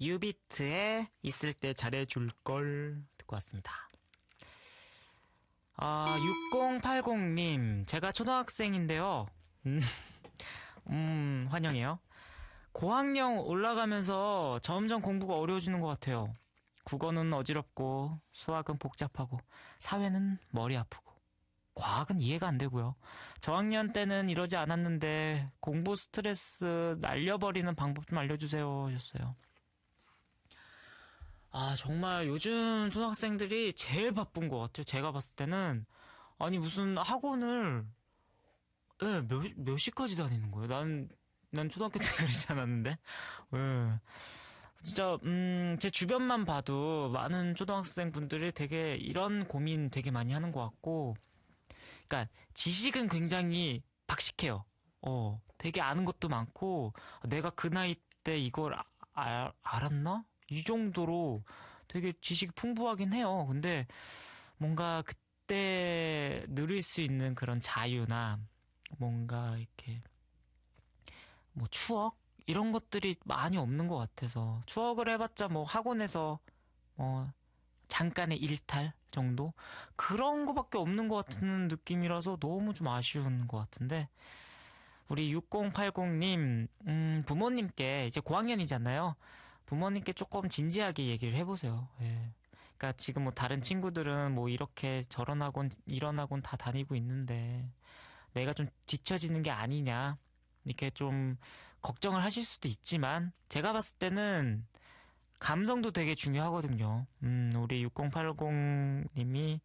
유비트에 있을 때 잘해줄 걸 듣고 왔습니다. 아, 6080님, 제가 초등학생인데요. 음, 음, 환영해요. 고학년 올라가면서 점점 공부가 어려워지는 것 같아요. 국어는 어지럽고, 수학은 복잡하고, 사회는 머리 아프고, 과학은 이해가 안 되고요. 저학년 때는 이러지 않았는데, 공부 스트레스 날려버리는 방법 좀 알려주세요. 였어요. 아, 정말 요즘 초등학생들이 제일 바쁜 것 같아요. 제가 봤을 때는. 아니, 무슨 학원을, 예, 네, 몇, 몇 시까지 다니는 거예요? 난, 난 초등학교 때 그러지 않았는데. 예. 네. 진짜, 음, 제 주변만 봐도 많은 초등학생 분들이 되게 이런 고민 되게 많이 하는 것 같고, 그니까, 지식은 굉장히 박식해요. 어, 되게 아는 것도 많고, 아, 내가 그 나이 때 이걸 아, 아, 알았나? 이 정도로 되게 지식이 풍부하긴 해요. 근데 뭔가 그때 누릴 수 있는 그런 자유나 뭔가 이렇게 뭐 추억 이런 것들이 많이 없는 것 같아서 추억을 해봤자 뭐 학원에서 뭐 잠깐의 일탈 정도 그런 거밖에 없는 것 같은 느낌이라서 너무 좀 아쉬운 것 같은데 우리 6080님 음, 부모님께 이제 고학년이잖아요. 부모님께 조금 진지하게 얘기를 해보세요. 예. 그러니까 지금 뭐 다른 친구들은 뭐 이렇게 저런 학원 이런 학원 다 다니고 있는데 내가 좀 뒤처지는 게 아니냐 이렇게 좀 걱정을 하실 수도 있지만 제가 봤을 때는 감성도 되게 중요하거든요. 음, 우리 6080님이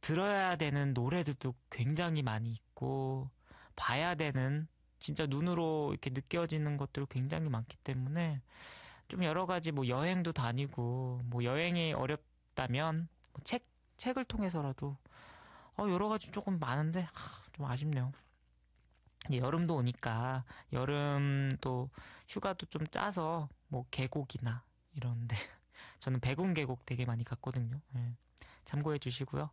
들어야 되는 노래들도 굉장히 많이 있고 봐야 되는 진짜 눈으로 이렇게 느껴지는 것들 굉장히 많기 때문에 좀 여러 가지 뭐 여행도 다니고 뭐 여행이 어렵다면 뭐 책 책을 통해서라도 어 여러 가지 조금 많은데 하, 좀 아쉽네요. 이제 여름도 오니까 여름 또 휴가도 좀 짜서 뭐 계곡이나 이런데 저는 백운 계곡 되게 많이 갔거든요. 예. 참고해 주시고요.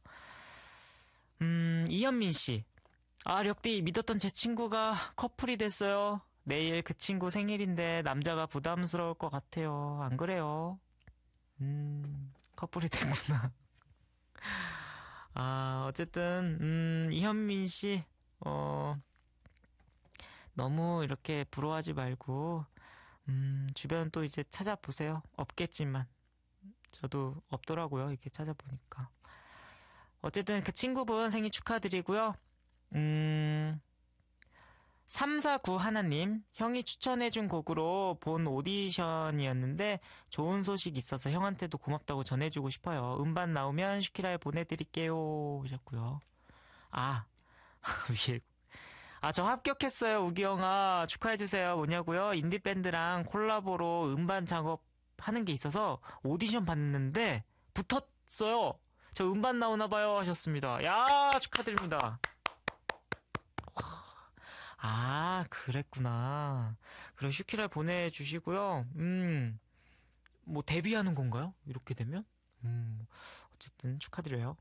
음 이현민 씨. 아, 력디 믿었던 제 친구가 커플이 됐어요. 내일 그 친구 생일인데 남자가 부담스러울 것 같아요. 안 그래요? 음, 커플이 됐구나. 아, 어쨌든, 음, 이현민 씨, 어, 너무 이렇게 부러워하지 말고, 음, 주변 또 이제 찾아보세요. 없겠지만. 저도 없더라고요. 이렇게 찾아보니까. 어쨌든 그 친구분 생일 축하드리고요. 음, 349 하나님, 형이 추천해준 곡으로 본 오디션이었는데 좋은 소식 있어서 형한테도 고맙다고 전해주고 싶어요. 음반 나오면 슈키라에 보내드릴게요. 하셨고요. 아, 위에. 아, 저 합격했어요, 우기 형아. 축하해주세요. 뭐냐고요? 인디밴드랑 콜라보로 음반 작업하는 게 있어서 오디션 봤는데 붙었어요. 저 음반 나오나봐요. 하셨습니다. 야, 축하드립니다. 아, 그랬구나. 그럼 슈키랄 보내주시고요. 음, 뭐 데뷔하는 건가요? 이렇게 되면? 음, 어쨌든 축하드려요.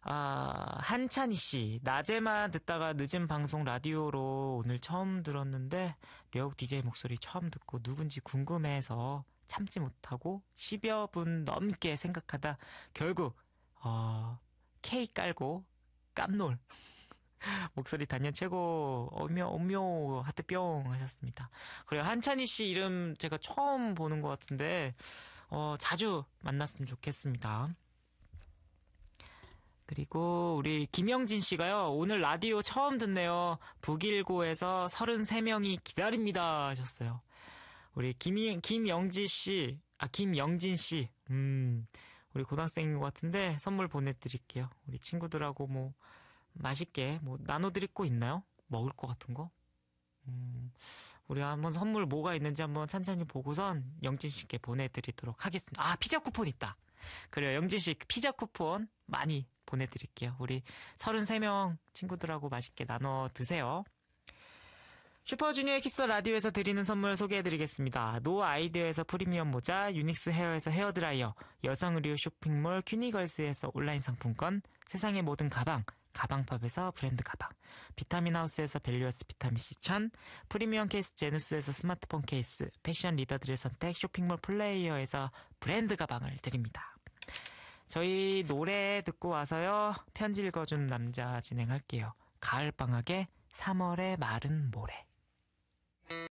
아, 한찬희 씨. 낮에만 듣다가 늦은 방송 라디오로 오늘 처음 들었는데, 려욱 DJ 목소리 처음 듣고 누군지 궁금해서 참지 못하고 10여 분 넘게 생각하다 결국, 어, K 깔고 깜놀. 목소리 단연 최고 엄묘 엄묘 하트 뿅 하셨습니다. 그리고 한찬희 씨 이름 제가 처음 보는 것 같은데 어, 자주 만났으면 좋겠습니다. 그리고 우리 김영진 씨가요. 오늘 라디오 처음 듣네요. 북일고에서 33명이 기다립니다 하셨어요. 우리 김 김영지 씨, 아 김영진 씨. 음. 우리 고등학생인 것 같은데 선물 보내 드릴게요. 우리 친구들하고 뭐 맛있게 뭐 나눠드릴 거 있나요? 먹을 거 같은 거? 음, 우리 한번 선물 뭐가 있는지 한번 찬찬히 보고선 영진 씨께 보내드리도록 하겠습니다. 아 피자 쿠폰 있다. 그래요 영진 씨 피자 쿠폰 많이 보내드릴게요. 우리 33명 친구들하고 맛있게 나눠 드세요. 슈퍼주니어의 키스 라디오에서 드리는 선물 소개해드리겠습니다. 노 아이디어에서 프리미엄 모자, 유닉스 헤어에서 헤어드라이어, 여성 의류 쇼핑몰 큐니걸스에서 온라인 상품권, 세상의 모든 가방, 가방팝에서 브랜드 가방, 비타민하우스에서 밸류아스 비타민C 천, 프리미엄 케이스 제누스에서 스마트폰 케이스, 패션 리더들의 선택 쇼핑몰 플레이어에서 브랜드 가방을 드립니다. 저희 노래 듣고 와서요. 편지 읽어준 남자 진행할게요. 가을방학에 3월의 마른 모래.